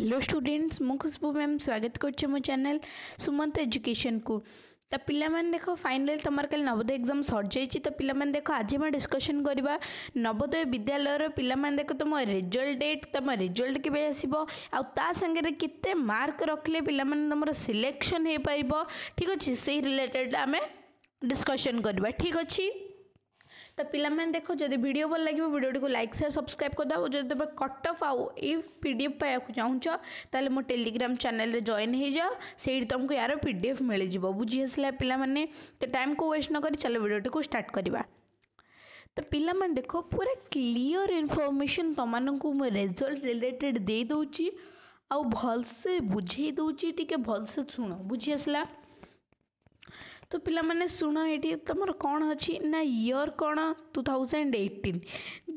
Hello students मु खुशबू ma'am स्वागत करुच्छे मो चेल सुमंत एजुकेशन को तो पिला देख फाइनाल तुम कल नवोदय एग्जाम सर जाइए तो पिला देख आज आम डिस्कसन करवा नवोदय विद्यालय पिला देख तुम रिजल्ट डेट तुम रिजल्ट के आसे के मार्क रखिले पिला तुम तो सिलेक्शन हो पार ठीक अच्छे से रिलेटेड आम डिस्कसन करवा ठीक अच्छे तो पे देख जदि भिड भल लगे भिडियोट लाइक सेयार सब्सक्राइब करद और जब तुम्हें कट अफ आओ यीडफ पाया चाहूँ तेल मो टेलीग्राम चेल जॉन हो जाओ से तुमको यार पी डी एफ मिल जाव बुझीसला पाने टाइम को वेस्ट नक चल भिडटी को स्टार्ट करवा तो पिला देख पूरा क्लीयर इनफर्मेसन तुमको मुझे रेजल्ट रिलेटेड दे दूची आल से बुझे दूची टी भलसे शुण बुझीसला ତ ପିଲାମାନେ ଶୁଣ ଏଇଠି ତୁମର କ'ଣ ଅଛି ନା ଇୟର୍ କ'ଣ ଟୁ ଥାଉଜେଣ୍ଡ ଏଇଟିନ୍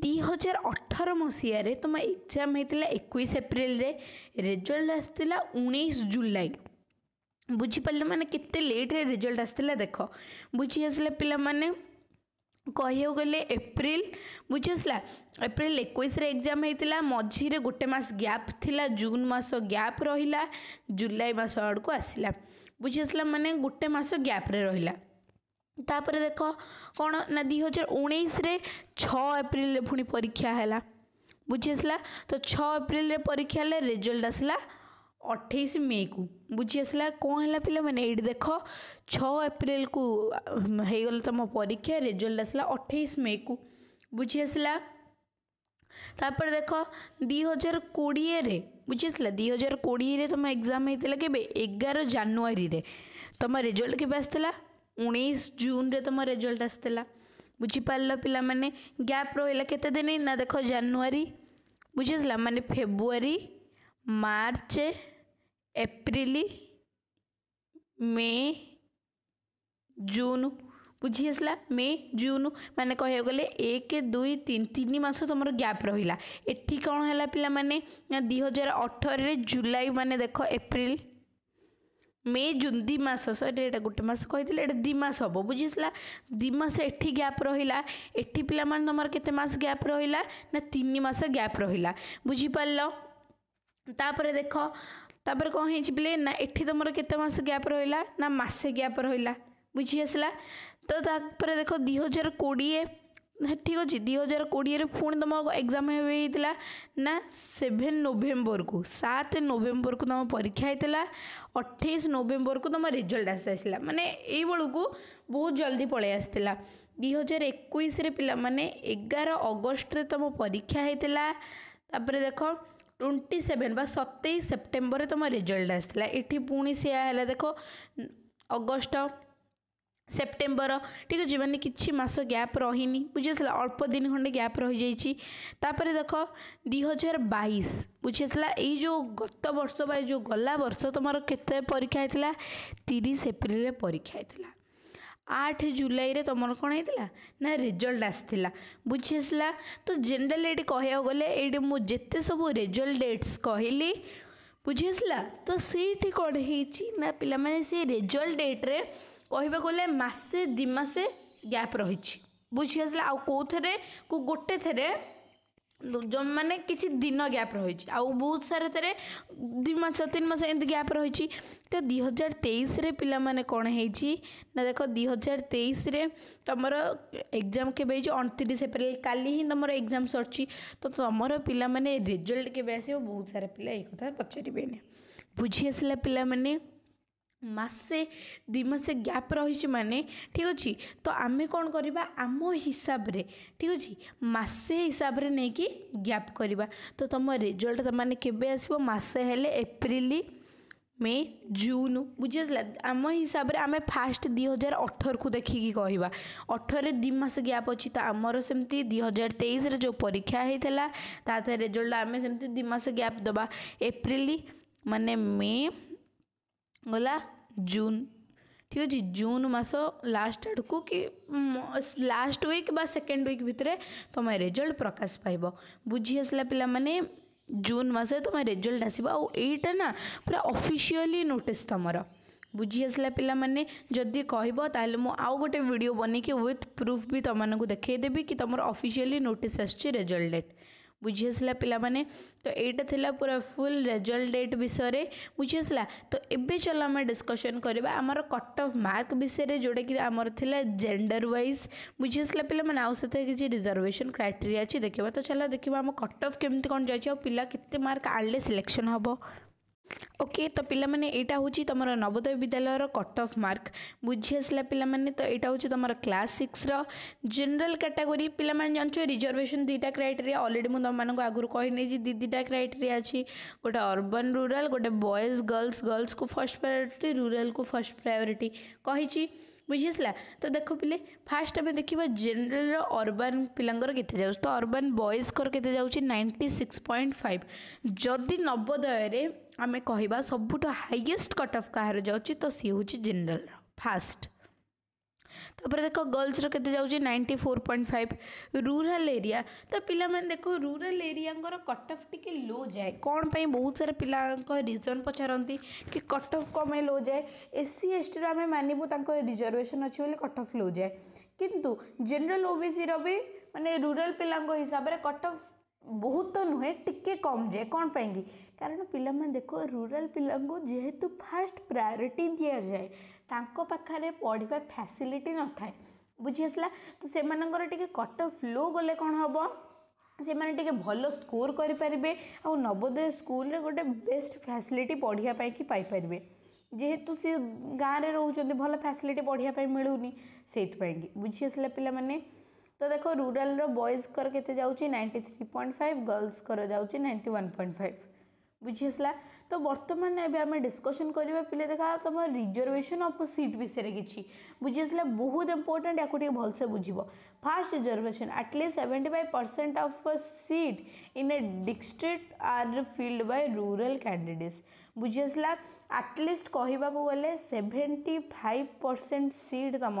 ଦୁଇ ହଜାର ଅଠର ମସିହାରେ ତୁମ ଏକ୍ଜାମ୍ ହେଇଥିଲା ଏକୋଇଶ ଏପ୍ରିଲରେ ରେଜଲ୍ଟ ଆସିଥିଲା ଉଣେଇଶ ଜୁଲାଇ ବୁଝିପାରିଲେ ମାନେ କେତେ ଲେଟ୍ରେ ରେଜଲ୍ଟ ଆସିଥିଲା ଦେଖ ବୁଝି ଆସିଲା ପିଲାମାନେ କହିବାକୁ ଗଲେ ଏପ୍ରିଲ ବୁଝି ଆସିଲା ଏପ୍ରିଲ ଏକୋଇଶରେ ଏକ୍ଜାମ୍ ହେଇଥିଲା ମଝିରେ ଗୋଟେ ମାସ ଗ୍ୟାପ୍ ଥିଲା ଜୁନ୍ ମାସ ଗ୍ୟାପ୍ ରହିଲା ଜୁଲାଇ ମାସ ଆଡ଼କୁ ଆସିଲା बुझीसला मैंने गोटे मस गैप्रे रहा तापर देख कौन ना दुई हजार उन्नीस छप्रिल पी परीक्षा है बुझीसला तो छप्रिल परीक्षा रेजल्ट आसला अठाईस मे को बुझीसा कौन है पे मैंने ये देख छप्रिल को हो गल परीक्षा रेजल्ट आसला अठाईस मे को बुझीसला ତାପରେ ଦେଖ ଦୁଇ ହଜାର କୋଡ଼ିଏରେ ବୁଝିଆସିଲା ଦୁଇ ହଜାର କୋଡ଼ିଏରେ ତୁମ ଏକ୍ଜାମ୍ ହେଇଥିଲା କେବେ ଏଗାର ଜାନୁଆରୀରେ ତୁମ ରେଜଲ୍ଟ କେବେ ଆସିଥିଲା ଉଣେଇଶ ଜୁନ୍ରେ ତୁମ ରେଜଲ୍ଟ ଆସିଥିଲା ବୁଝିପାରିଲ ପିଲାମାନେ ଗ୍ୟାପ୍ ରହିଲା କେତେ ଦିନ ନା ଦେଖ ଜାନୁଆରୀ ବୁଝିଆସିଲା ମାନେ February March April May June ବୁଝିଆସିଲା ମେ ଜୁନ୍ ମାନେ କହିବାକୁ ଗଲେ ଏକ ଦୁଇ ତିନି ତିନି ମାସ ତୁମର ଗ୍ୟାପ୍ ରହିଲା ଏଠି କ'ଣ ହେଲା ପିଲାମାନେ ନା ଦୁଇ ହଜାର ଅଠରରେ ଜୁଲାଇ ମାନେ ଦେଖ ଏପ୍ରିଲ ମେ ଜୁନ୍ ଦୁଇ ମାସ ସରି ଏଇଟା ଗୋଟେ ମାସ କହିଥିଲେ ଏଇଟା ଦୁଇ ମାସ ହେବ ବୁଝିସିଲା ଦୁଇ ମାସ ଏଠି ଗ୍ୟାପ୍ ରହିଲା ଏଠି ପିଲାମାନେ ତୁମର କେତେ ମାସ ଗ୍ୟାପ୍ ରହିଲା ନା ତିନି ମାସ ଗ୍ୟାପ୍ ରହିଲା ବୁଝିପାରିଲ ତାପରେ ଦେଖ ତାପରେ କ'ଣ ହେଇଛି ପିଲେ ନା ଏଠି ତୁମର କେତେ ମାସ ଗ୍ୟାପ୍ ରହିଲା ନା ମାସେ ଗ୍ୟାପ୍ ରହିଲା ବୁଝି ଆସିଲା ତ ତାପରେ ଦେଖ ଦୁଇ ହଜାର କୋଡ଼ିଏ ଠିକ୍ ଅଛି ଦୁଇ ହଜାର କୋଡ଼ିଏରେ ପୁଣି ତୁମ ଏକ୍ଜାମ୍ ହେଇଥିଲା ନା ସେଭେନ୍ ନଭେମ୍ବରକୁ ସାତ ନଭେମ୍ବରକୁ ତୁମ ପରୀକ୍ଷା ହେଇଥିଲା ଅଠେଇଶ ନଭେମ୍ବରକୁ ତୁମ ରେଜଲ୍ଟ ଆସି ଆସିଲା ମାନେ ଏଇବେଳକୁ ବହୁତ ଜଲ୍ଦି ପଳେଇ ଆସିଥିଲା ଦୁଇ ହଜାର ଏକୋଇଶରେ ପିଲାମାନେ ଏଗାର ଅଗଷ୍ଟରେ ତୁମ ପରୀକ୍ଷା ହେଇଥିଲା ତାପରେ ଦେଖ ଟ୍ୱେଣ୍ଟି ସେଭେନ୍ ବା ସତେଇଶ ସେପ୍ଟେମ୍ବରରେ ତୁମ ରେଜଲ୍ଟ ଆସିଥିଲା ଏଠି ପୁଣି ସେୟା ହେଲା ଦେଖ ଅଗଷ୍ଟ ସେପ୍ଟେମ୍ବର ଠିକ୍ ଅଛି ମାନେ କିଛି ମାସ ଗ୍ୟାପ୍ ରହିନି ବୁଝିଆସିଲା ଅଳ୍ପ ଦିନ ଖଣ୍ଡେ ଗ୍ୟାପ୍ ରହିଯାଇଛି ତାପରେ ଦେଖ ଦୁଇ ହଜାର ବାଇଶ ବୁଝିଆସିଲା ଏଇ ଯେଉଁ ଗତ ବର୍ଷ ବା ଏଇ ଯେଉଁ ଗଲା ବର୍ଷ ତୁମର କେତେ ପରୀକ୍ଷା ହେଇଥିଲା ତିରିଶ ଏପ୍ରିଲରେ ପରୀକ୍ଷା ହେଇଥିଲା ଆଠ ଜୁଲାଇରେ ତୁମର କ'ଣ ହେଇଥିଲା ନା ରେଜଲ୍ଟ ଆସିଥିଲା ବୁଝି ଆସିଲା ତ ଜେନେରାଲି ଏଇଠି କହିବାକୁ ଗଲେ ଏଇଠି ମୁଁ ଯେତେ ସବୁ ରେଜଲ୍ଟ ଡେଟ୍ସ କହିଲି ବୁଝି ଆସିଲା ତ ସେଇଠି କ'ଣ ହେଇଛି ନା ପିଲାମାନେ ସେ ରେଜଲ୍ଟ ଡେଟ୍ରେ कह मसे दिमासे गैप रही बुझीसा आते को गोटे थे जो मैंने किसी दिन गैप रही बहुत सारे थे दिमास तीन मस एम गैप रही तो दुई हजार तेईस पिला मैंने कौन है जी? ना देख दुई हजार तेईस तुम एग्जाम के अंतीस एप्रिल का ही तुम एग्जाम सर तो तुम पिला रेजल्ट के बहुत सारा पिला एक कथा पचारे बुझी आसला पिला ମାସେ ଦୁଇ ମାସ ଗ୍ୟାପ୍ ରହିଛି ମାନେ ଠିକ୍ ଅଛି ତ ଆମେ କ'ଣ କରିବା ଆମ ହିସାବରେ ଠିକ୍ ଅଛି ମାସେ ହିସାବରେ ନେଇକି ଗ୍ୟାପ୍ କରିବା ତ ତୁମ ରେଜଲ୍ଟ ମାନେ କେବେ ଆସିବ ମାସେ ହେଲେ ଏପ୍ରିଲ ମେ ଜୁନ୍ ବୁଝି ଆସିଲା ଆମ ହିସାବରେ ଆମେ ଫାଷ୍ଟ ଦୁଇ ହଜାର ଅଠରକୁ ଦେଖିକି କହିବା ଅଠରରେ ଦୁଇ ମାସ ଗ୍ୟାପ୍ ଅଛି ତ ଆମର ସେମିତି ଦୁଇ ହଜାର ତେଇଶରେ ଯେଉଁ ପରୀକ୍ଷା ହେଇଥିଲା ତା ଦେହରେ ରେଜଲ୍ଟ ଆମେ ସେମିତି ଦୁଇ ମାସ ଗ୍ୟାପ୍ ଦେବା ଏପ୍ରିଲ ମାନେ ମେ गला जुन जून अझ जुन मास लास्ट डेटको कि लास्ट विक बाकेन्ड विक भित्र तम रेजल् प्रकाश पाउ पिला माने जुन मास रेजल्ट आस ए अफिसियली नोट तम बुझिआसला पिने जिम्मि कहिले म आउँदै भिडियो बनैक ओिथ प्रुफि त म देखि कि तम अफिसियली नोट आसिच रेजल डेट ବୁଝିଆସିଲା ପିଲାମାନେ ତ ଏଇଟା ଥିଲା ପୁରା ଫୁଲ୍ ରେଜଲ୍ଟ ଡେଟ୍ ବିଷୟରେ ବୁଝିଆସିଲା ତ ଏବେ ଚାଲ ଆମେ ଡିସ୍କସନ୍ କରିବା ଆମର କଟ୍ ଅଫ୍ ମାର୍କ ବିଷୟରେ ଯେଉଁଟାକି ଆମର ଥିଲା ଜେଣ୍ଡର ୱାଇଜ୍ ବୁଝିଆସିଲା ପିଲାମାନେ ଆଉ ସେଥିରେ କିଛି ରିଜର୍ଭେସନ୍ କ୍ରାଇଟେରିଆ ଅଛି ଦେଖିବା ତ ଚାଲ ଦେଖିବା ଆମ କଟ୍ ଅଫ୍ କେମିତି କ'ଣ ଯାଇଛି ଆଉ ପିଲା କେତେ ମାର୍କ ଆଣିଲେ ସିଲେକ୍ସନ୍ ହେବ ଓକେ ତ ପିଲାମାନେ ଏଇଟା ହେଉଛି ତୁମର ନବୋଦୟ ବିଦ୍ୟାଳୟର କଟ୍ ଅଫ୍ ମାର୍କ ବୁଝିଆସିଲା ପିଲାମାନେ ତ ଏଇଟା ହେଉଛି ତୁମର କ୍ଲାସ୍ ସିକ୍ସର ଜେନେରାଲ୍ କାଟାଗୋରୀ ପିଲାମାନେ ଜାଣିଛ ରିଜର୍ଭେସନ୍ ଦୁଇଟା କ୍ରାଇଟେରିଆ ଅଲରେଡ଼ି ମୁଁ ତୁମମାନଙ୍କୁ ଆଗରୁ କହିନେଇଛି ଦୁଇ ଦୁଇଟା କ୍ରାଇଟେରିଆ ଅଛି ଗୋଟେ ଅର୍ବାନ୍ ରୁରାଲ୍ ଗୋଟେ ବଏଜ୍ ଗର୍ଲସ୍ ଗର୍ଲସ୍କୁ ଫାର୍ଷ୍ଟ ପ୍ରାୟୋରିଟି ରୁରାଲ୍କୁ ଫାର୍ଷ୍ଟ ପ୍ରାୟୋରିଟି କହିଛି ବୁଝିଆସିଲା ତ ଦେଖ ପିଲେ ଫାର୍ଷ୍ଟ ଆମେ ଦେଖିବା ଜେନେରାଲ୍ର ଅର୍ବାନ୍ ପିଲାଙ୍କର କେତେ ଯାଉଛି ତ ଅର୍ବାନ୍ ବଏଜ୍ଙ୍କର କେତେ ଯାଉଛି ନାଇଣ୍ଟି ସିକ୍ସ ପଏଣ୍ଟ ଫାଇଭ୍ ଯଦି ନବୋଦୟରେ ଆମେ କହିବା ସବୁଠୁ ହାଇଏଷ୍ଟ କଟ୍ ଅଫ୍ କାହାର ଯାଉଛି ତ ସିଏ ହେଉଛି ଜେନେରାଲ୍ର ଫାର୍ଷ୍ଟ ତାପରେ ଦେଖ ଗର୍ଲସର କେତେ ଯାଉଛି ninety four point five rural area ତ ପିଲାମାନେ ଦେଖ ରୁରାଲ୍ ଏରିଆଙ୍କର କଟ୍ ଅଫ୍ ଟିକେ ଲୋ ଯାଏ କ'ଣ ପାଇଁ ବହୁତ ସାରା ପିଲାଙ୍କ ରିଜନ୍ ପଚାରନ୍ତି କି କଟ୍ ଅଫ୍ କ'ଣ ପାଇଁ ଲୋ ଯାଏ ଏସ୍ ସି ଏସ୍ଟିର ଆମେ ମାନିବୁ ତାଙ୍କ ରିଜର୍ଭେସନ୍ ଅଛି ବୋଲି କଟ୍ ଅଫ୍ ଲୋ ଯାଏ କିନ୍ତୁ ଜେନେରାଲ୍ ଓବିସିର ବି ମାନେ ରୁରାଲ୍ ପିଲାଙ୍କ ହିସାବରେ କଟ୍ ଅଫ୍ ବହୁତ ତ ନୁହେଁ ଟିକେ କମ୍ ଯାଏ କ'ଣ ପାଇଁକି କାରଣ ପିଲାମାନେ ଦେଖ ରୁରାଲ୍ ପିଲାଙ୍କୁ ଯେହେତୁ ଫାର୍ଷ୍ଟ ପ୍ରାୟୋରିଟି ଦିଆଯାଏ ତାଙ୍କ ପାଖରେ ପଢ଼ିବା ଫ୍ୟାସିଲିଟି ନଥାଏ ବୁଝି ଆସିଲା ତ ସେମାନଙ୍କର ଟିକେ କଟଅଫ୍ ଲୋ ଗଲେ କ'ଣ ହେବ ସେମାନେ ଟିକେ ଭଲ ସ୍କୋର୍ କରିପାରିବେ ଆଉ ନବୋଦୟ ସ୍କୁଲରେ ଗୋଟେ ବେଷ୍ଟ ଫ୍ୟାସିଲିଟି ପଢ଼ିବା ପାଇଁକି ପାଇପାରିବେ ଯେହେତୁ ସେ ଗାଁରେ ରହୁଛନ୍ତି ଭଲ ଫ୍ୟାସିଲିଟି ପଢ଼ିବା ପାଇଁ ମିଳୁନି ସେଇଥିପାଇଁକି ବୁଝି ଆସିଲା ପିଲାମାନେ तो देखो रूराल बयज कर के ninety three point five girls कर जाऊँच नाइंटी वन पॉइंट फाइव बुझीसला तो बर्तमान एम डिस्कसन करवा पे देखा तुम रिजर्वेशन अफ सीट विषय में किसी बुझीसला बहुत इंपोर्टां या भलसे बुझ first reservation at least seventy five percent of seat in a district are filled by rural candidates बुझीसला आटलिस्ट कह गले सेवेन्टी फाइव परसेंट सीट तुम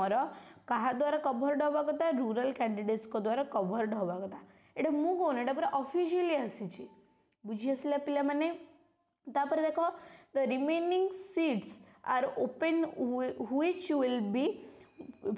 କାହା ଦ୍ୱାରା କଭର୍ଡ଼ ହେବା କଥା ରୁରାଲ୍ କ୍ୟାଣ୍ଡିଡ଼େଟ୍ସଙ୍କ ଦ୍ୱାରା କଭର୍ଡ଼ ହେବା କଥା ଏଇଟା ମୁଁ କହୁନି ଏଇଟା ପୁରା ଅଫିସିଆଲି ଆସିଛି ବୁଝି ଆସିଲା ପିଲାମାନେ ତାପରେ ଦେଖ the remaining seats are open which will be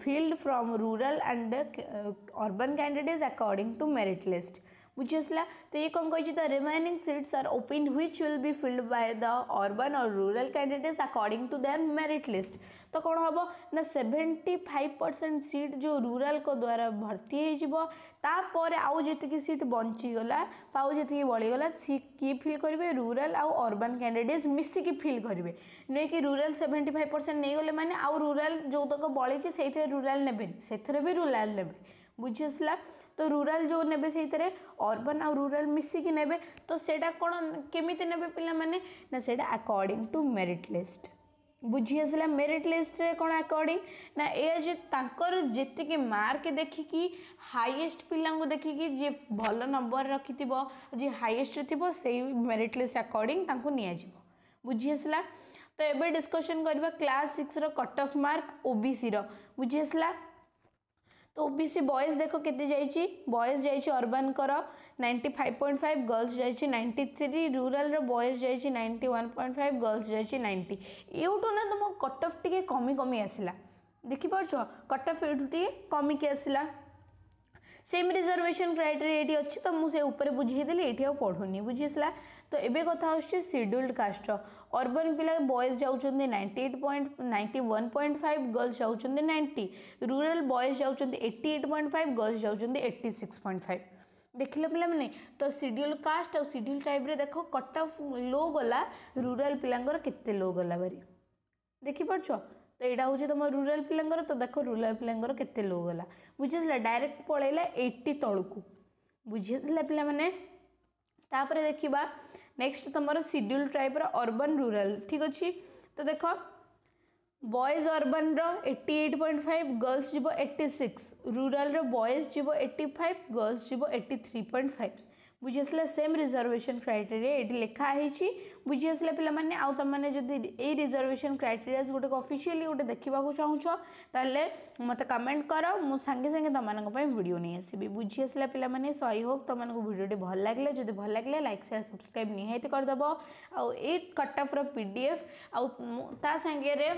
filled from rural and uh, urban candidates according to merit list बुझला तो ये कौन कही remaining seats are open which will be filled by the urban और rural candidates according to their merit list तो कौन हम ना सेवेन्टी फाइव परसेंट सीट जो रूराल को द्वारा भर्ती होपर आउ जी सीट बंचीगला आउ जी बढ़ीगला सी किए फिल करेंगे रूराल आउ आर्बान कैंडिडेट्स मिसिक फिल करेंगे नई कि रूराल सेवेन्टी फाइव परसेंट नहींगले मैंने आउ रूराल जो तक बढ़ी से रूराल ने से भी रूराल ने ବୁଝିଆସିଲା ତ ରୁରାଲ୍ ଯେଉଁ ନେବେ ସେଇଥିରେ ଅର୍ବାନ୍ ଆଉ ରୁରାଲ୍ ମିଶିକି ନେବେ ତ ସେଇଟା କ'ଣ କେମିତି ନେବେ ପିଲାମାନେ ନା ସେଇଟା ଆକର୍ଡ଼ିଂ ଟୁ ମେରିଟ୍ ଲିଷ୍ଟ ବୁଝି ଆସିଲା ମେରିଟ୍ ଲିଷ୍ଟରେ କ'ଣ ଆକର୍ଡ଼ିଂ ନା ଏହା ଯେ ତାଙ୍କର ଯେତିକି ମାର୍କ ଦେଖିକି ହାଇଏଷ୍ଟ ପିଲାଙ୍କୁ ଦେଖିକି ଯିଏ ଭଲ ନମ୍ବର ରଖିଥିବ ଯିଏ ହାଇଏଷ୍ଟରେ ଥିବ ସେଇ ମେରିଟ୍ ଲିଷ୍ଟ ଆକର୍ଡ଼ିଂ ତାଙ୍କୁ ନିଆଯିବ ବୁଝି ଆସିଲା ତ ଏବେ ଡିସ୍କସନ୍ କରିବା କ୍ଲାସ୍ ସିକ୍ସର କଟ୍ ଅଫ୍ ମାର୍କ ଓବିସିର ବୁଝି ଆସିଲା तो ओबीसी बयज देख केते जाइए बॉयज जाइए फाइव पॉइंट फाइव गर्ल्स जाइए 93 रूरल रो बॉयज जाइए 91.5 गर्ल्स जाइए 90 यूटू ना तुम कट ऑफ टिके कमी कमी आसला ଦେଖିପାରୁଛ କଟ୍ ଅଫ୍ ଏଠୁ ଟିକେ କମିକି ଆସିଲା ସେମ୍ ରିଜର୍ଭେସନ୍ କ୍ରାଇଟେରିଆ ଏଠି ଅଛି ତ ମୁଁ ସେ ଉପରେ ବୁଝେଇଦେଲି ଏଠି ତ ଏବେ କଥା ହେଉଛି ସିଡ୍ୟୁଲ୍ଡ କାଷ୍ଟ ଅର୍ବାନ୍ ପିଲା ବଏଜ୍ ଯାଉଛନ୍ତି ninety eight point ninety one point five girls ଯାଉଛନ୍ତି ନାଇଣ୍ଟି ରୁରାଲ୍ ବଏଜ୍ ଯାଉଛନ୍ତି eighty eight point five girls ଯାଉଛନ୍ତି ଏଇଟି ସିକ୍ସ ପଏଣ୍ଟ ଫାଇଭ୍ ଦେଖିଲେ ପିଲାମାନେ ତ ସିଡ୍ୟୁଲ୍ କାଷ୍ଟ ଆଉ ସିଡ୍ୟୁଲ୍ ଟ୍ରାଇବ୍ରେ ଦେଖ କଟ୍ ଅଫ୍ ଲୋ ଗଲା ରୁରାଲ୍ ପିଲାଙ୍କର କେତେ ଲୋ ଗଲା ଭାରି ଦେଖିପାରୁଛ ତ ଏଇଟା ହେଉଛି ତୁମ ରୁରାଲ୍ ପିଲାଙ୍କର ତ ଦେଖ ରୁରାଲ୍ ପିଲାଙ୍କର କେତେ ଲୋ ଗଲା ବୁଝିଥିଲା ଡାଇରେକ୍ଟ ପଳେଇଲା ଏଇଟି ତଳକୁ ବୁଝିଥିଲା ପିଲାମାନେ ତାପରେ ଦେଖିବା नेक्स्ट तुम सिड्यूल ट्राइब अर्बन रूराल ठीक अच्छे तो देख boys urban eighty eight point five girls जीव एट्टी सिक्स रूराल बयज जीव एट्टी फाइव गर्ल्स जीव एट्टी थ्री पॉइंट फाइव ବୁଝିଆସିଲା ସେମ୍ ରିଜର୍ଭେସନ୍ କ୍ରାଇଟେରିଆ ଏଇଠି ଲେଖା ହେଇଛି ବୁଝିଆସିଲା ପିଲାମାନେ ଆଉ ତୁମମାନେ ଯଦି ଏଇ ରିଜର୍ଭେସନ୍ କ୍ରାଇଟେରିଆଜ୍ ଗୋଟେ ଅଫିସିଆଲି ଗୋଟେ ଦେଖିବାକୁ ଚାହୁଁଛ ତାହେଲେ ମୋତେ କମେଣ୍ଟ କର ମୁଁ ସାଙ୍ଗେ ସାଙ୍ଗେ ତୁମମାନଙ୍କ ପାଇଁ ଭିଡ଼ିଓ ନେଇ ଆସିବି ବୁଝିଆସିଲା ପିଲାମାନେ ସୋ ଆଇ ହୋପ୍ ତୁମମାନଙ୍କୁ ଭିଡ଼ିଓଟି ଭଲ ଲାଗିଲା ଯଦି ଭଲ ଲାଗିଲା ଲାଇକ୍ ସେୟାର ସବସ୍କ୍ରାଇବ୍ ନିହାତି କରିଦେବ ଆଉ ଏଇ କଟ୍ ଅଫ୍ର ପି ଡି ଏଫ୍ ଆଉ ତା ସାଙ୍ଗରେ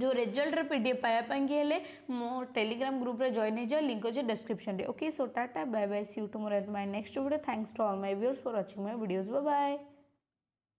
जो ରେଜଲ୍ଟର ପି ଡି ଏଫ୍ ପାଇବା ପାଇଁ ହେଲେ ମୋ ଟେଲିଗ୍ରାମ ଗ୍ରୁପରେ ଜଏନ୍ ହେଇଯାଅ ଲିଙ୍କ ଅଛି ଡେସ୍କ୍ରିପସନରେ okay so tata bye bye see you to ମୋର my next video thanks to all my viewers for watching my videos bye